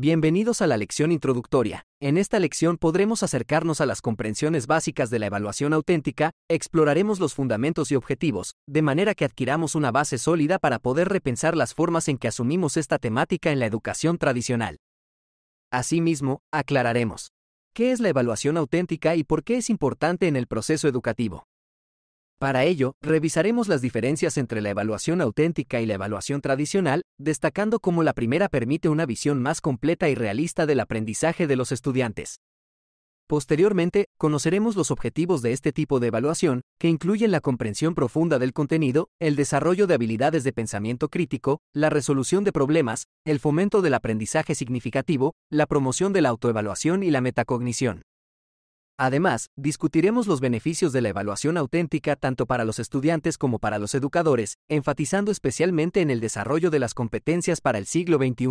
Bienvenidos a la lección introductoria. En esta lección podremos acercarnos a las comprensiones básicas de la evaluación auténtica, exploraremos los fundamentos y objetivos, de manera que adquiramos una base sólida para poder repensar las formas en que asumimos esta temática en la educación tradicional. Asimismo, aclararemos qué es la evaluación auténtica y por qué es importante en el proceso educativo. Para ello, revisaremos las diferencias entre la evaluación auténtica y la evaluación tradicional, destacando cómo la primera permite una visión más completa y realista del aprendizaje de los estudiantes. Posteriormente, conoceremos los objetivos de este tipo de evaluación, que incluyen la comprensión profunda del contenido, el desarrollo de habilidades de pensamiento crítico, la resolución de problemas, el fomento del aprendizaje significativo, la promoción de la autoevaluación y la metacognición. Además, discutiremos los beneficios de la evaluación auténtica tanto para los estudiantes como para los educadores, enfatizando especialmente en el desarrollo de las competencias para el siglo XXI.